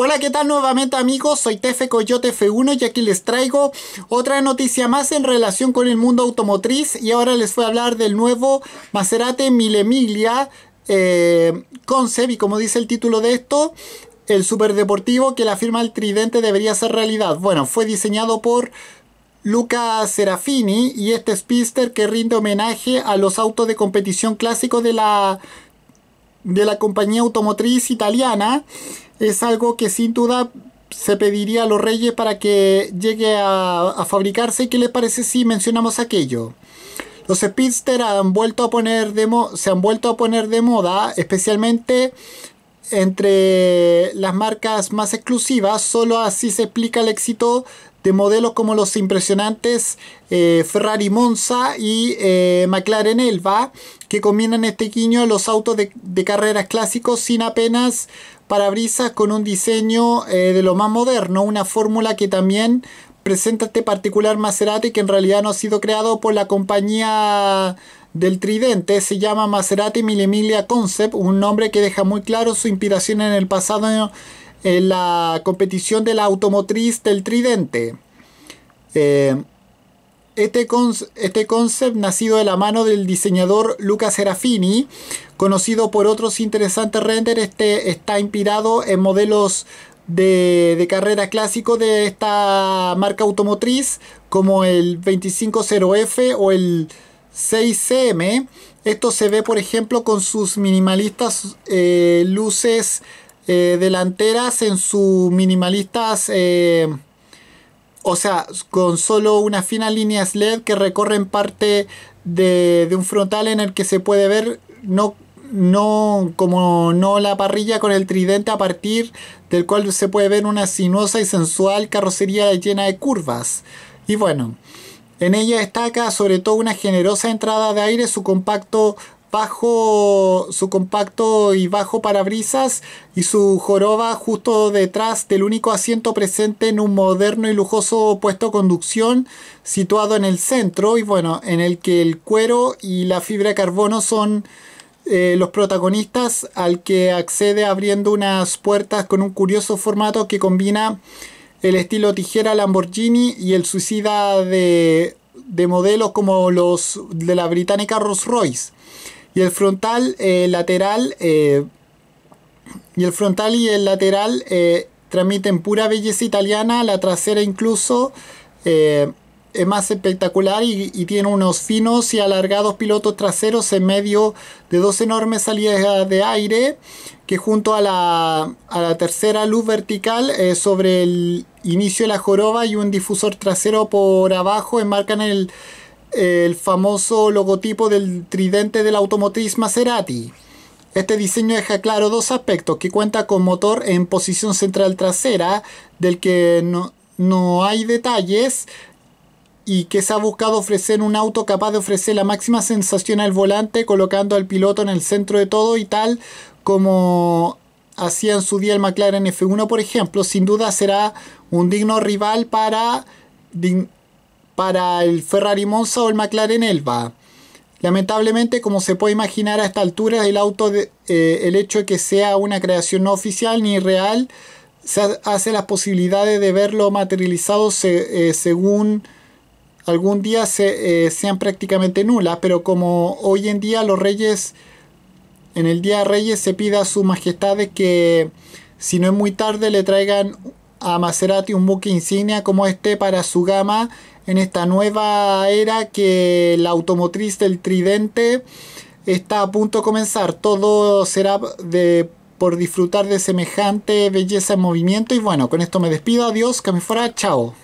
Hola, ¿qué tal nuevamente amigos? Soy Tefe Coyote F1 y aquí les traigo otra noticia más en relación con el mundo automotriz y ahora les voy a hablar del nuevo Maserati Milemilia eh, Concept y como dice el título de esto, el superdeportivo que la firma El Tridente debería ser realidad. Bueno, fue diseñado por Luca Serafini y este Spister que rinde homenaje a los autos de competición clásicos de la de la compañía automotriz italiana es algo que sin duda se pediría a los reyes para que llegue a, fabricarse y ¿Qué les parece si mencionamos aquello? Los speedster han vuelto a poner se han vuelto a poner de moda, especialmente entre las marcas más exclusivas, solo así se explica el éxito de modelos como los impresionantes eh, Ferrari Monza y eh, McLaren Elva, que combinan este guiño los autos de, carreras clásicos sin apenas parabrisas con un diseño eh, de lo más moderno, una fórmula que también presenta este particular Maserati que en realidad no ha sido creado por la compañía del tridente se llama Maserati emilia Concept, un nombre que deja muy claro su inspiración en el pasado en la competición de la automotriz del tridente. Eh, este, este concept nacido de la mano del diseñador Luca Serafini, conocido por otros interesantes renders, este está inspirado en modelos de, de carrera clásico de esta marca automotriz, como el 250F o el 6 cm Esto se ve, por ejemplo, con sus minimalistas eh, luces eh, delanteras en sus minimalistas... Eh, o sea, con solo una fina línea LED que recorren parte de, un frontal en el que se puede ver no no como no la parrilla con el tridente a partir del cual se puede ver una sinuosa y sensual carrocería llena de curvas. Y bueno, en ella destaca sobre todo una generosa entrada de aire, su compacto bajo su compacto y bajo parabrisas y su joroba justo detrás del único asiento presente en un moderno y lujoso puesto de conducción situado en el centro y bueno en el que el cuero y la fibra de carbono son eh, los protagonistas al que accede abriendo unas puertas con un curioso formato que combina el estilo tijera Lamborghini y el suicida de, modelos como los de la británica Rolls Royce. Y el frontal, eh, lateral, eh, y el frontal y el lateral eh, transmiten pura belleza italiana, la trasera incluso es más espectacular y, tiene unos finos y alargados pilotos traseros en medio de dos enormes salidas de aire que junto a la, tercera luz vertical eh, sobre el inicio de la joroba y un difusor trasero por abajo enmarcan el, famoso logotipo del tridente de la automotriz Maserati. Este diseño deja claro dos aspectos, que cuenta con motor en posición central trasera, del que no hay detalles, y que se ha buscado ofrecer un auto capaz de ofrecer la máxima sensación al volante, colocando al piloto en el centro de todo y tal como hacía en su día el McLaren F1, por ejemplo, sin duda será un digno rival para, para el Ferrari Monza o el McLaren Elba. Lamentablemente, como se puede imaginar a esta altura, el auto, eh, el hecho de que sea una creación no oficial ni real, hace las posibilidades de verlo materializado eh, según algún día eh, sean prácticamente nulas, pero como hoy en día los reyes, en el Día de Reyes se pida a su majestades que si no es muy tarde le traigan a Maserati un buque insignia como este para su gama en esta nueva era que la automotriz del Tridente está a punto de comenzar. Todo será de, por disfrutar de semejante belleza en movimiento. Y bueno, con esto me despido. Adiós, que me fuera. Chao.